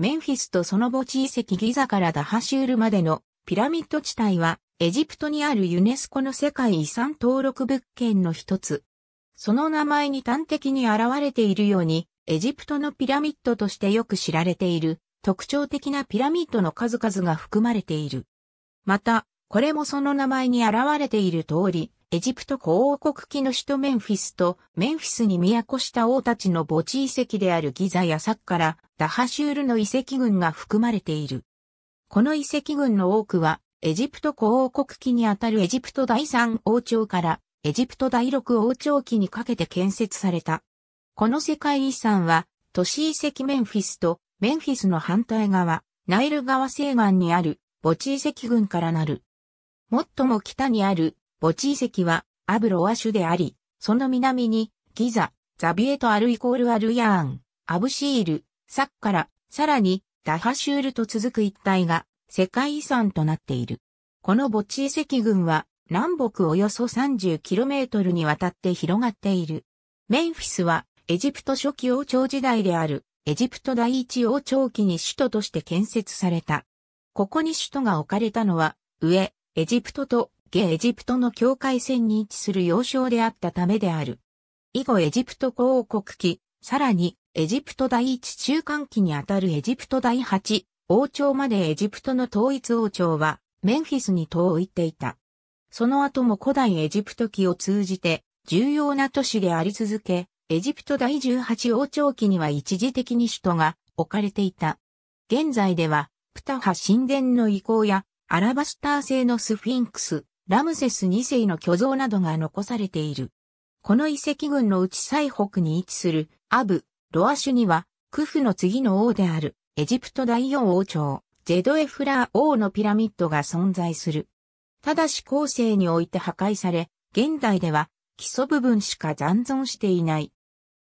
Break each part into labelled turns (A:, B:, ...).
A: メンフィスとその墓地遺跡ギザからダハシュールまでのピラミッド地帯はエジプトにあるユネスコの世界遺産登録物件の一つ。その名前に端的に現れているように、エジプトのピラミッドとしてよく知られている特徴的なピラミッドの数々が含まれている。また、これもその名前に現れている通り、エジプト古王国期の首都メンフィスと、メンフィスに都した王たちの墓地遺跡であるギザやサッカラ、ダハシュールの遺跡群が含まれている。この遺跡群の多くは、エジプト古王国期にあたるエジプト第3王朝からエジプト第6王朝期にかけて建設された。この世界遺産は、都市遺跡メンフィスとメンフィスの反対側、ナイル川西岸にある墓地遺跡群からなる。最も北にある墓地遺跡はアブロワ種であり、その南にギザ、ザビエとアルイコールアルヤーン、アブシール、サッカラ、さらにダハシュールと続く一帯が世界遺産となっている。この墓地遺跡群は南北およそ 30km にわたって広がっている。メンフィスはエジプト初期王朝時代であるエジプト第一王朝期に首都として建設された。ここに首都が置かれたのは上、エジプトと現エジプトの境界線に位置する要衝であったためである。以後エジプト古王国期、さらにエジプト第一中間期にあたるエジプト第八王朝までエジプトの統一王朝はメンフィスに遠いっいていた。その後も古代エジプト期を通じて重要な都市であり続け、エジプト第十八王朝期には一時的に首都が置かれていた。現在では、プタハ神殿の遺構やアラバスター製のスフィンクス、ラムセス2世の巨像などが残されている。この遺跡群のうち最北に位置するアブ・ロアシュには、クフの次の王であるエジプト第四王朝、ジェドエフラー王のピラミッドが存在する。ただし後世において破壊され、現代では基礎部分しか残存していない。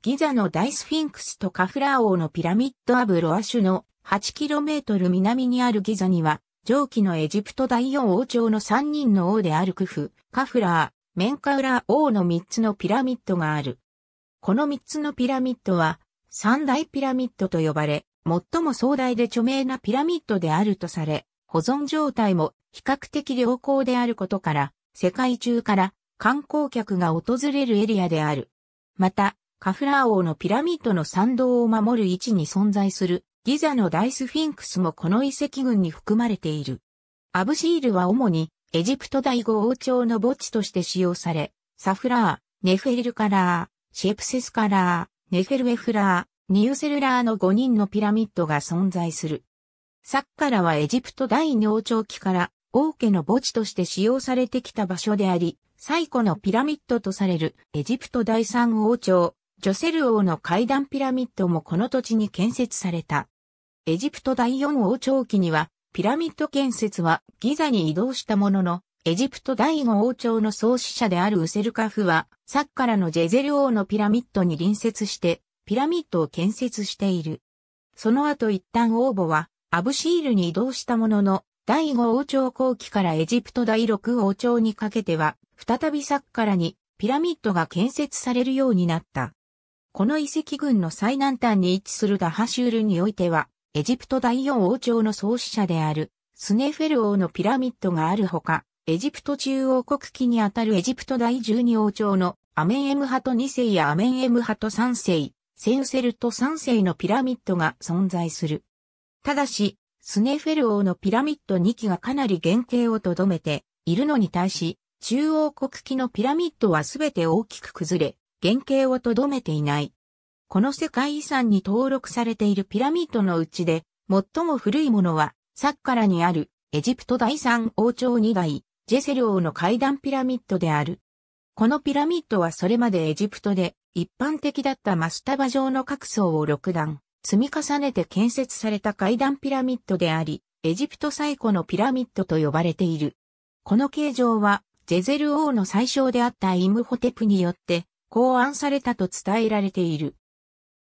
A: ギザの大スフィンクスとカフラー王のピラミッドアブロアシュの 8km 南にあるギザには上記のエジプト第四王朝の三人の王であるクフ、カフラー、メンカウラー王の三つのピラミッドがある。この三つのピラミッドは、三大ピラミッドと呼ばれ、最も壮大で著名なピラミッドであるとされ、保存状態も比較的良好であることから、世界中から観光客が訪れるエリアである。また、カフラー王のピラミッドの参道を守る位置に存在するギザの大スフィンクスもこの遺跡群に含まれている。アブシールは主にエジプト第五王朝の墓地として使用され、サフラー、ネフェルルカラー、シェプセスカラー、ネフェルエフラー、ニューセルラーの5人のピラミッドが存在する。サッカラはエジプト第二王朝期から王家の墓地として使用されてきた場所であり、最古のピラミッドとされるエジプト第三王朝、ジョセル王の階段ピラミッドもこの土地に建設された。エジプト第4王朝期には、ピラミッド建設はギザに移動したものの、エジプト第5王朝の創始者であるウセルカフは、サッカラのジェゼル王のピラミッドに隣接して、ピラミッドを建設している。その後一旦王母は、アブシールに移動したものの、第5王朝後期からエジプト第6王朝にかけては、再びサッカラにピラミッドが建設されるようになった。この遺跡群の最南端に位置するダハシュールにおいては、エジプト第四王朝の創始者であるスネフェル王のピラミッドがあるほか、エジプト中央国旗にあたるエジプト第十二王朝のアメンエムハト2世やアメンエムハト3世、センセルト3世のピラミッドが存在する。ただし、スネフェル王のピラミッド2基がかなり原型をとどめているのに対し、中央国旗のピラミッドはすべて大きく崩れ、原型をとどめていない。この世界遺産に登録されているピラミッドのうちで、最も古いものは、サッカラにある、エジプト第三王朝2代、ジェセ王の階段ピラミッドである。このピラミッドはそれまでエジプトで一般的だったマスタバ状の各層を6段積み重ねて建設された階段ピラミッドであり、エジプト最古のピラミッドと呼ばれている。この形状はジェゼル王の最小であったイムホテプによって考案されたと伝えられている。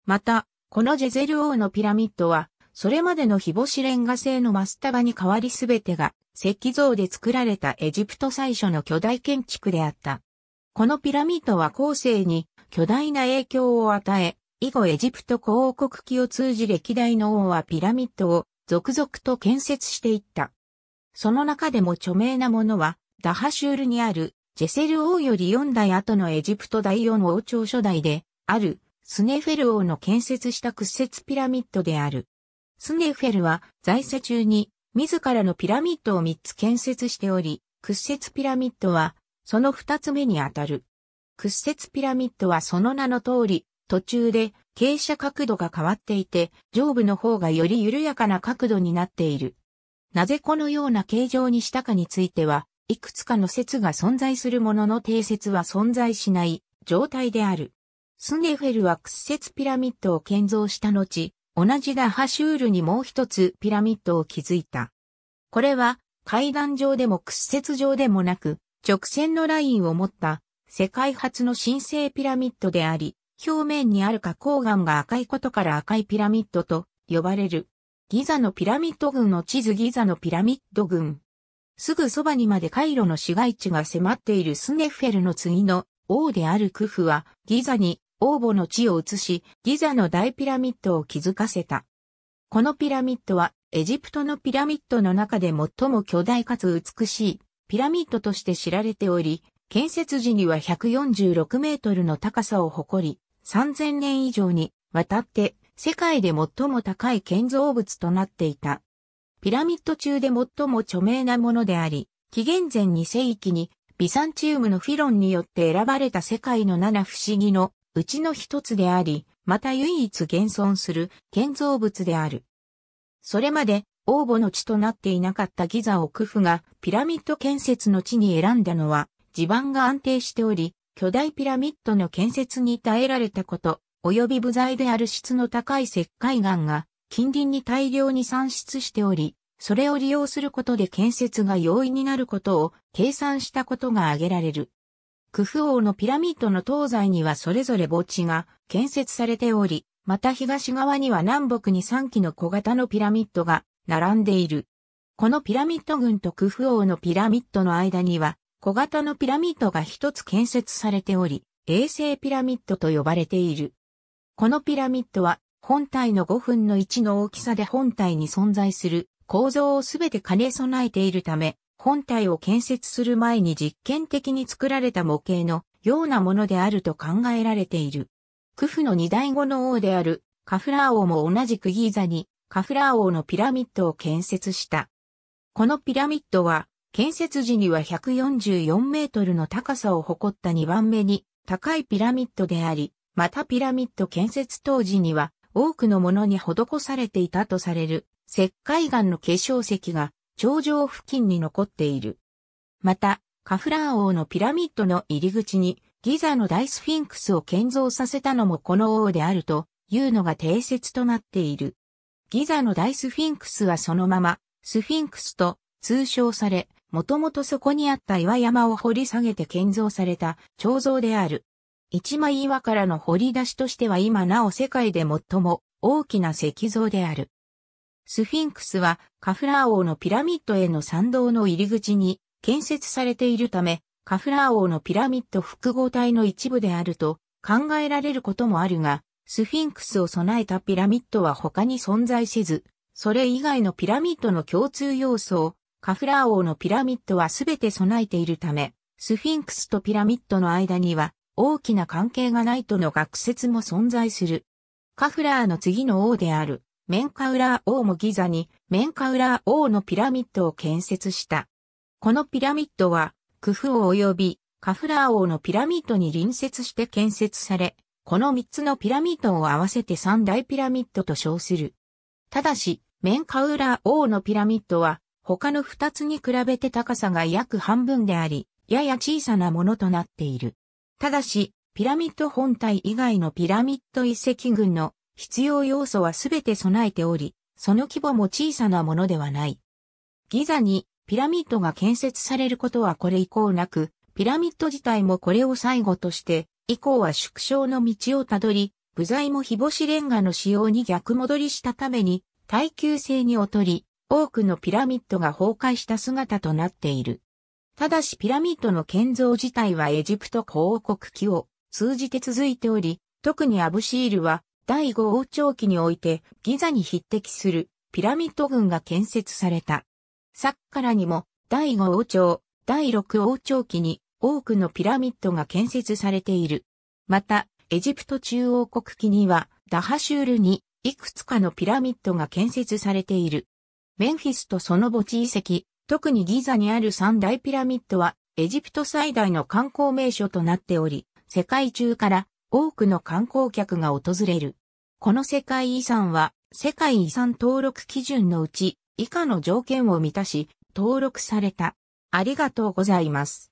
A: また、このジェゼル王のピラミッドは、それまでの日干しレンガ製のマスタバに代わりすべてが石器像で作られたエジプト最初の巨大建築であった。このピラミッドは後世に巨大な影響を与え、以後エジプト古王国旗を通じ歴代の王はピラミッドを続々と建設していった。その中でも著名なものは、ダハシュールにあるジェセル王より4代後のエジプト第4王朝初代で、ある、スネフェル王の建設した屈折ピラミッドである。スネフェルは、在世中に、自らのピラミッドを3つ建設しており、屈折ピラミッドは、その2つ目にあたる。屈折ピラミッドはその名の通り、途中で傾斜角度が変わっていて、上部の方がより緩やかな角度になっている。なぜこのような形状にしたかについては、いくつかの説が存在するものの定説は存在しない状態である。スネフェルは屈折ピラミッドを建造した後、同じダハシュールにもう一つピラミッドを築いた。これは階段上でも屈折上でもなく、直線のラインを持った世界初の神聖ピラミッドであり、表面にある花崗岩が赤いことから赤いピラミッドと呼ばれる。ギザのピラミッド群の地図ギザのピラミッド群。すぐそばにまでカイロの市街地が迫っているスネッフェルの次の王であるクフはギザに王母の地を移し、ギザの大ピラミッドを築かせた。このピラミッドはエジプトのピラミッドの中で最も巨大かつ美しいピラミッドとして知られており、建設時には146メートルの高さを誇り、3000年以上にわたって世界で最も高い建造物となっていた。ピラミッド中で最も著名なものであり、紀元前2世紀にビサンチウムのフィロンによって選ばれた世界の七不思議のうちの一つであり、また唯一現存する建造物である。それまで王母の地となっていなかったギザをクフがピラミッド建設の地に選んだのは地盤が安定しており、巨大ピラミッドの建設に耐えられたこと、及び部材である質の高い石灰岩が近隣に大量に産出しており、それを利用することで建設が容易になることを計算したことが挙げられる。クフ王のピラミッドの東西にはそれぞれ墓地が建設されており、また東側には南北に3基の小型のピラミッドが並んでいる。このピラミッド群とクフ王のピラミッドの間には小型のピラミッドが一つ建設されており、衛星ピラミッドと呼ばれている。このピラミッドは本体の5分の1の大きさで本体に存在する構造をすべて兼ね備えているため、本体を建設する前に実験的に作られた模型のようなものであると考えられている。クフの二代後の王であるカフラー王も同じくギーザにカフラー王のピラミッドを建設した。このピラミッドは建設時には144メートルの高さを誇った2番目に高いピラミッドであり、またピラミッド建設当時には多くのものに施されていたとされる石灰岩の結晶石が頂上付近に残っている。また、カフラー王のピラミッドの入り口にギザの大スフィンクスを建造させたのもこの王であるというのが定説となっている。ギザの大スフィンクスはそのままスフィンクスと通称され、もともとそこにあった岩山を掘り下げて建造された彫像である。一枚岩からの掘り出しとしては今なお世界で最も大きな石像である。スフィンクスはカフラー王のピラミッドへの参道の入り口に建設されているため、カフラー王のピラミッド複合体の一部であると考えられることもあるが、スフィンクスを備えたピラミッドは他に存在せず、それ以外のピラミッドの共通要素をカフラー王のピラミッドはすべて備えているため、スフィンクスとピラミッドの間には大きな関係がないとの学説も存在する。カフラーの次の王である、メンカウラー王もギザに、メンカウラー王のピラミッドを建設した。このピラミッドは、クフ王及びカフラー王のピラミッドに隣接して建設され、この三つのピラミッドを合わせて三大ピラミッドと称する。ただし、メンカウラー王のピラミッドは、他の二つに比べて高さが約半分であり、やや小さなものとなっている。ただし、ピラミッド本体以外のピラミッド遺跡群の必要要素はすべて備えており、その規模も小さなものではない。ギザにピラミッドが建設されることはこれ以降なく、ピラミッド自体もこれを最後として、以降は縮小の道をたどり、部材も日干しレンガの使用に逆戻りしたために、耐久性に劣り、多くのピラミッドが崩壊した姿となっている。ただしピラミッドの建造自体はエジプト公王国期を通じて続いており、特にアブシールは第5王朝期においてギザに匹敵するピラミッド群が建設された。サッカラにも第5王朝、第6王朝期に多くのピラミッドが建設されている。また、エジプト中央国期にはダハシュールにいくつかのピラミッドが建設されている。メンフィスとその墓地遺跡、特にギザにある三大ピラミッドは、エジプト最大の観光名所となっており、世界中から多くの観光客が訪れる。この世界遺産は、世界遺産登録基準のうち、以下の条件を満たし、登録された。ありがとうございます。